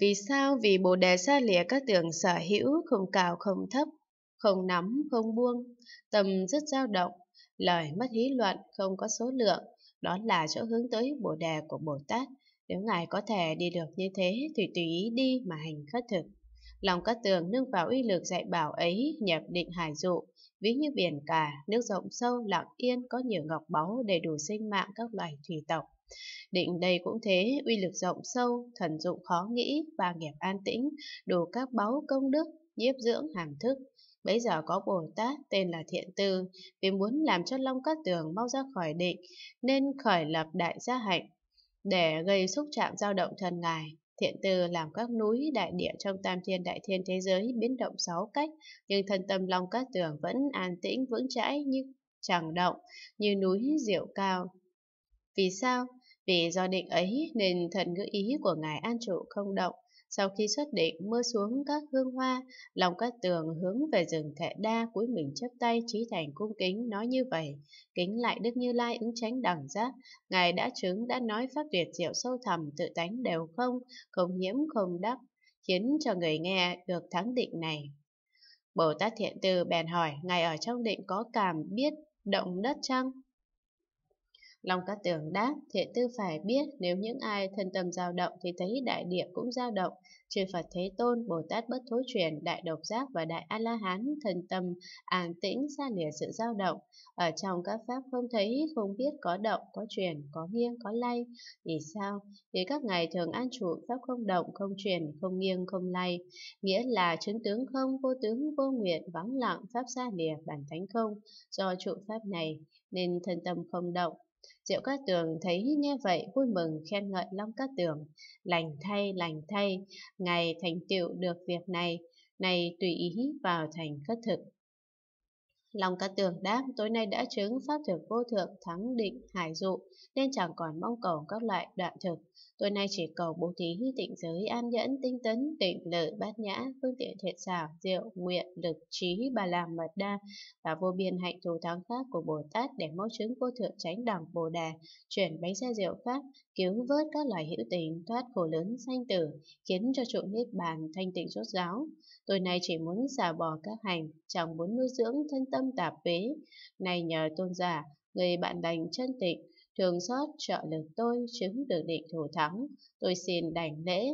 Vì sao? Vì Bồ Đề xa lìa các tưởng sở hữu, không cao không thấp, không nắm, không buông, tâm rất dao động, lời mất lý luận, không có số lượng, đó là chỗ hướng tới Bồ Đề của Bồ Tát. Nếu Ngài có thể đi được như thế thì tùy ý đi mà hành khất thực. Lòng các tường nâng vào uy lực dạy bảo ấy nhập định hải dụ, ví như biển cả, nước rộng sâu, lặng yên, có nhiều ngọc báu đầy đủ sinh mạng các loài thủy tộc. Định đây cũng thế, uy lực rộng sâu, thần dụng khó nghĩ, và nghiệp an tĩnh, đủ các báu công đức, nhiếp dưỡng hàm thức. Bấy giờ có Bồ Tát tên là Thiện Tư, vì muốn làm cho Long Cát Tường mau ra khỏi định, nên khởi lập đại gia hạnh, để gây xúc chạm dao động thần ngài. Thiện Tư làm các núi, đại địa trong tam thiên đại thiên thế giới biến động sáu cách, nhưng thân tâm Long Cát Tường vẫn an tĩnh vững chãi như chẳng động, như núi diệu cao. Vì sao? Vì do định ấy nên thần ngữ ý của ngài an trụ không động. Sau khi xuất định mưa xuống các hương hoa, lòng các tường hướng về rừng thệ đa cuối mình chấp tay trí thành cung kính nói như vậy. Kính lại Đức Như Lai ứng tránh đẳng giác. Ngài đã chứng đã nói pháp tuyệt diệu sâu thẳm tự tánh đều không, không nhiễm không đắc, khiến cho người nghe được thắng định này. Bồ Tát Thiện Từ bèn hỏi, Ngài ở trong định có cảm biết động đất chăng? Long Cát Tường đáp, thiện tư phải biết nếu những ai thân tâm dao động thì thấy đại địa cũng dao động. Chư Phật Thế Tôn, Bồ Tát Bất Thối Truyền, Đại Độc Giác và Đại A-La-Hán thân tâm an tĩnh xa lìa sự dao động. Ở trong các pháp không thấy, không biết có động, có truyền, có nghiêng, có lay. Vì sao? Vì các ngài thường an trụ pháp không động, không truyền, không nghiêng, không lay. Nghĩa là chứng tướng không, vô tướng, vô nguyện, vắng lặng, pháp xa lìa, bản thánh không. Do trụ pháp này nên thân tâm không động, Diệu Cát Tường thấy như vậy vui mừng khen ngợi Long Cát Tường. Lành thay, lành thay, ngài thành tựu được việc này, này tùy ý vào thành khất thực lòng Cát Tường đáp tối nay đã chứng pháp thực vô thượng thắng định hải dụ nên chẳng còn mong cầu các loại đoạn thực. Tối nay chỉ cầu bố thí tịnh giới an nhẫn tinh tấn tịnh lợi bát nhã phương tiện thiện xảo diệu nguyện lực trí bà làm mật đa và vô biên hạnh thù thắng khác của Bồ Tát để mẫu chứng vô thượng tránh đẳng Bồ Đà chuyển bánh xe diệu pháp cứu vớt các loài hữu tình thoát khổ lớn sanh tử khiến cho trụ niết bàn thanh tịnh rốt ráo. tối nay chỉ muốn xả bỏ các hành, chẳng muốn nuôi dưỡng thân tâm tâm tạp phế. Này nhờ tôn giả, người bạn lành chân tịnh, thường xót trợ lực tôi chứng được định thủ thắng. Tôi xin đảnh lễ,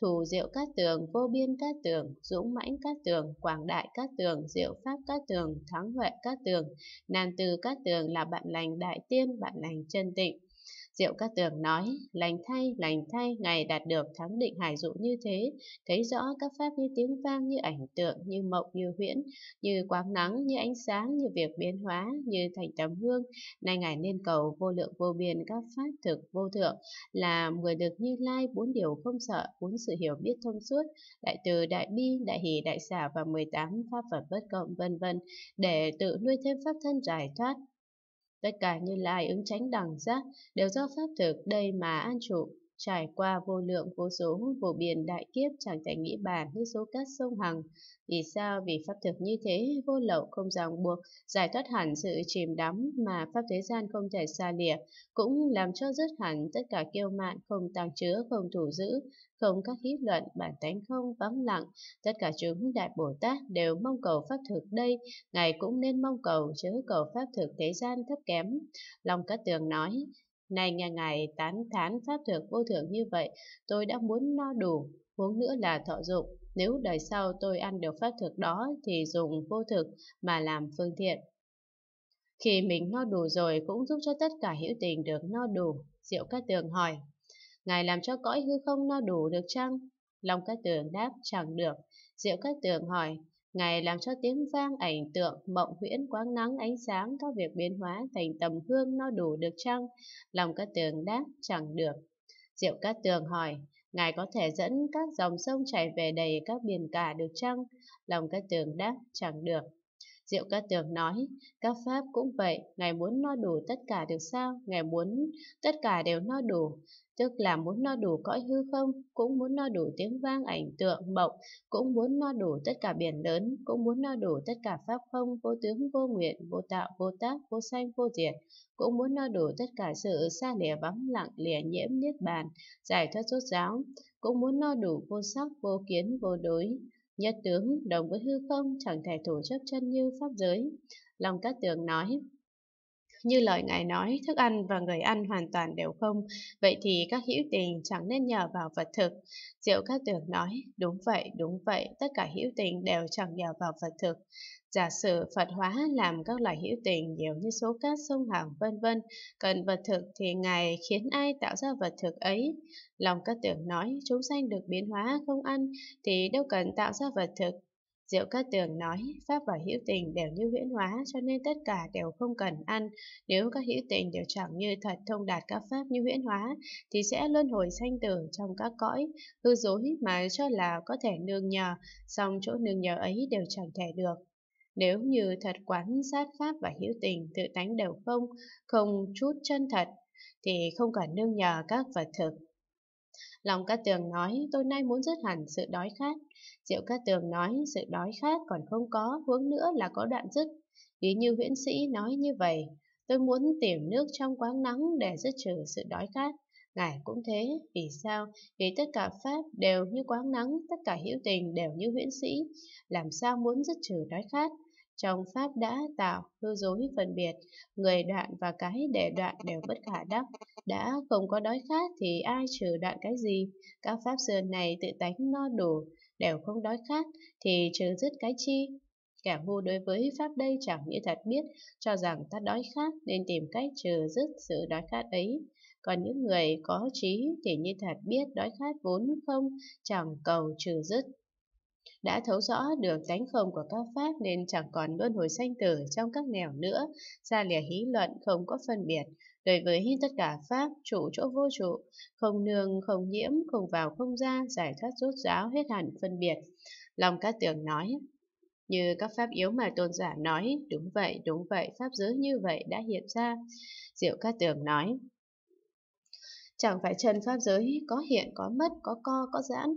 thủ diệu cát tường, vô biên cát tường, dũng mãnh cát tường, quảng đại cát tường, diệu pháp cát tường, thắng huệ cát tường, nàn từ cát tường là bạn lành đại tiên, bạn lành chân tịnh. Diệu Cát Tường nói, lành thay, lành thay, ngày đạt được thắng định hải dụ như thế, thấy rõ các pháp như tiếng vang, như ảnh tượng, như mộng, như huyễn, như quáng nắng, như ánh sáng, như việc biến hóa, như thành tấm hương. Nay ngài nên cầu vô lượng vô biên các pháp thực vô thượng, là người được như lai bốn điều không sợ, bốn sự hiểu biết thông suốt, đại từ, đại bi, đại hỷ, đại xả và 18 pháp vật bất cộng vân vân để tự nuôi thêm pháp thân giải thoát tất cả như lai ứng tránh đẳng giác đều do pháp thực đây mà an trụ trải qua vô lượng vô số vô biên đại kiếp chẳng thể nghĩ bàn như số cát sông hằng vì sao vì pháp thực như thế vô lậu không ràng buộc giải thoát hẳn sự chìm đắm mà pháp thế gian không thể xa lìa cũng làm cho dứt hẳn tất cả kiêu mạn không tàng chứa không thủ giữ không các hí luận bản tánh không vắng lặng tất cả chúng đại bồ tát đều mong cầu pháp thực đây ngài cũng nên mong cầu chứ cầu pháp thực thế gian thấp kém lòng cát tường nói này ngày ngày tán thán pháp thực vô thường như vậy, tôi đã muốn no đủ, huống nữa là thọ dụng. Nếu đời sau tôi ăn được pháp thực đó thì dùng vô thực mà làm phương tiện. Khi mình no đủ rồi cũng giúp cho tất cả hữu tình được no đủ. Diệu Cát Tường hỏi, Ngài làm cho cõi hư không no đủ được chăng? Long Cát Tường đáp, chẳng được. Diệu Cát Tường hỏi, Ngài làm cho tiếng vang ảnh tượng mộng huyễn quáng nắng ánh sáng các việc biến hóa thành tầm hương no đủ được chăng? Lòng các tường đáp chẳng được. Diệu các tường hỏi, Ngài có thể dẫn các dòng sông chảy về đầy các biển cả được chăng? Lòng các tường đáp chẳng được. Diệu ca tường nói, các pháp cũng vậy, Ngài muốn no đủ tất cả được sao? Ngài muốn tất cả đều no đủ, tức là muốn no đủ cõi hư không, cũng muốn no đủ tiếng vang ảnh tượng mộng, cũng muốn no đủ tất cả biển lớn, cũng muốn no đủ tất cả pháp không, vô tướng vô nguyện, vô tạo vô tác, vô sanh vô diệt, cũng muốn no đủ tất cả sự xa lìa vắng lặng lìa nhiễm niết bàn, giải thoát rốt giáo, cũng muốn no đủ vô sắc, vô kiến, vô đối, Nhất tướng đồng với hư không chẳng thể thủ chấp chân như pháp giới. Lòng Cát Tường nói, như lời Ngài nói, thức ăn và người ăn hoàn toàn đều không, vậy thì các hữu tình chẳng nên nhờ vào vật thực. Diệu các Tường nói, đúng vậy, đúng vậy, tất cả hữu tình đều chẳng nhờ vào vật thực. Giả sử Phật hóa làm các loại hữu tình nhiều như số cát sông hàng vân vân, cần vật thực thì Ngài khiến ai tạo ra vật thực ấy? Lòng các tưởng nói, chúng sanh được biến hóa không ăn thì đâu cần tạo ra vật thực, Diệu Cát Tường nói, Pháp và hữu tình đều như huyễn hóa cho nên tất cả đều không cần ăn. Nếu các hữu tình đều chẳng như thật thông đạt các Pháp như huyễn hóa, thì sẽ luân hồi sanh tử trong các cõi, hư dối mà cho là có thể nương nhờ, song chỗ nương nhờ ấy đều chẳng thể được. Nếu như thật quán sát Pháp và hữu tình tự tánh đều không, không chút chân thật, thì không cần nương nhờ các vật thực. Lòng Cát Tường nói, tôi nay muốn dứt hẳn sự đói khát, Diệu Cát Tường nói sự đói khát còn không có, huống nữa là có đoạn dứt. Ví như huyễn sĩ nói như vậy, tôi muốn tìm nước trong quáng nắng để dứt trừ sự đói khát. Ngài cũng thế, vì sao? Vì tất cả Pháp đều như quáng nắng, tất cả hữu tình đều như huyễn sĩ. Làm sao muốn dứt trừ đói khát? Trong Pháp đã tạo, hư dối phân biệt, người đoạn và cái để đoạn đều bất khả đắc. Đã không có đói khát thì ai trừ đoạn cái gì? Các Pháp xưa này tự tánh no đủ, đều không đói khát, thì trừ dứt cái chi. Kẻ ngu đối với pháp đây chẳng như thật biết, cho rằng ta đói khát nên tìm cách trừ dứt sự đói khát ấy. Còn những người có trí thì như thật biết đói khát vốn không, chẳng cầu trừ dứt. Đã thấu rõ được tánh không của các pháp nên chẳng còn luân hồi sanh tử trong các nẻo nữa, ra lìa hí luận không có phân biệt, đối với hết tất cả pháp trụ chỗ vô trụ, không nương, không nhiễm, không vào không ra, giải thoát rốt ráo hết hẳn phân biệt. Lòng Cát Tường nói, như các pháp yếu mà tôn giả nói, đúng vậy, đúng vậy, pháp giới như vậy đã hiện ra. Diệu Cát Tường nói, chẳng phải chân pháp giới có hiện, có mất, có co, có giãn.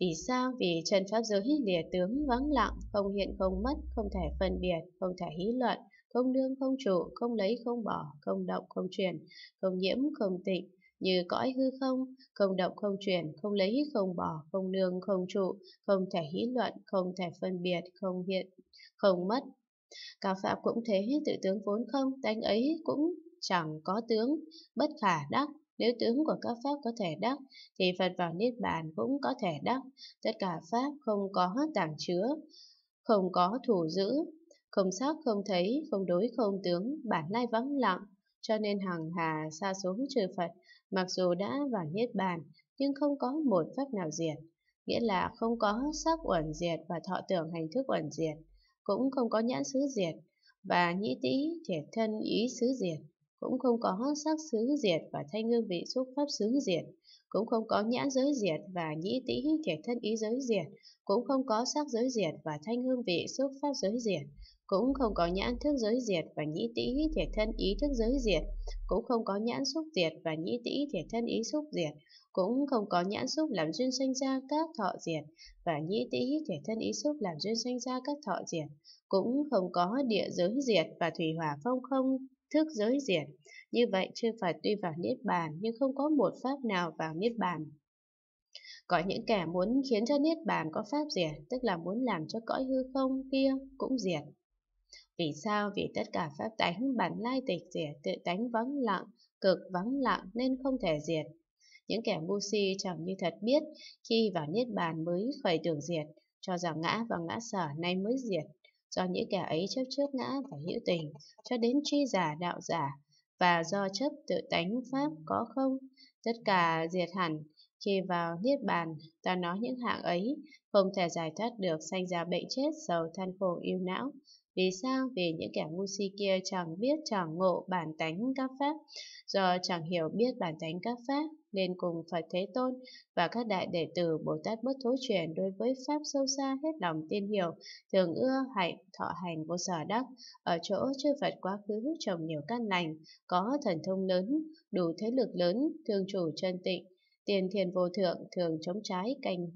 Vì sao? Vì chân pháp giới lìa tướng vắng lặng, không hiện không mất, không thể phân biệt, không thể hí luận, không đương không trụ, không lấy không bỏ, không động không chuyển, không nhiễm không tịnh, như cõi hư không, không động không chuyển, không lấy không bỏ, không nương không trụ, không thể hí luận, không thể phân biệt, không hiện, không mất. Cả Pháp cũng thế, tự tướng vốn không, tánh ấy cũng chẳng có tướng, bất khả đắc, nếu tướng của các pháp có thể đắc, thì Phật vào Niết Bàn cũng có thể đắc. Tất cả pháp không có tàng chứa, không có thủ giữ, không sắc không thấy, không đối không tướng, bản lai vắng lặng, cho nên hằng hà xa số trừ Phật, mặc dù đã vào Niết Bàn, nhưng không có một pháp nào diệt. Nghĩa là không có sắc uẩn diệt và thọ tưởng hành thức uẩn diệt, cũng không có nhãn xứ diệt, và nhĩ tĩ thể thân ý xứ diệt, cũng không có sắc xứ diệt và thanh hương vị xúc pháp xứ diệt, cũng không có nhãn giới diệt và nhĩ tĩ thể thân ý giới diệt, cũng không có sắc giới diệt và thanh hương vị xúc pháp giới diệt, cũng không có nhãn thức giới diệt và nhĩ tĩ thể thân ý thức giới diệt, cũng không có nhãn xúc diệt và nhĩ tĩ thể thân ý xúc diệt, cũng không có nhãn xúc làm duyên sanh ra các thọ diệt và nhĩ tĩ thể thân ý xúc làm duyên sanh ra các thọ diệt, cũng không có địa giới diệt và thủy hỏa phong không thức giới diệt. Như vậy chưa phải tuy vào niết bàn nhưng không có một pháp nào vào niết bàn. Có những kẻ muốn khiến cho niết bàn có pháp diệt, tức là muốn làm cho cõi hư không kia cũng diệt. Vì sao? Vì tất cả pháp tánh bản lai tịch diệt, tự tánh vắng lặng, cực vắng lặng nên không thể diệt. Những kẻ ngu si chẳng như thật biết, khi vào Niết Bàn mới khởi tưởng diệt, cho rằng ngã và ngã sở nay mới diệt. Do những kẻ ấy chấp trước ngã và hữu tình, cho đến tri giả đạo giả, và do chấp tự tánh pháp có không, tất cả diệt hẳn. Khi vào Niết Bàn, ta nói những hạng ấy, không thể giải thoát được sanh ra bệnh chết, giàu than khổ yêu não, vì sao? Vì những kẻ ngu si kia chẳng biết chẳng ngộ bản tánh các pháp, do chẳng hiểu biết bản tánh các pháp, nên cùng Phật Thế Tôn và các đại đệ tử Bồ Tát Bất Thối Truyền đối với Pháp sâu xa hết lòng tin hiểu, thường ưa hạnh, thọ hành vô sở đắc, ở chỗ chư Phật quá khứ trồng nhiều căn lành, có thần thông lớn, đủ thế lực lớn, thương chủ chân tịnh, tiền thiền vô thượng thường chống trái cành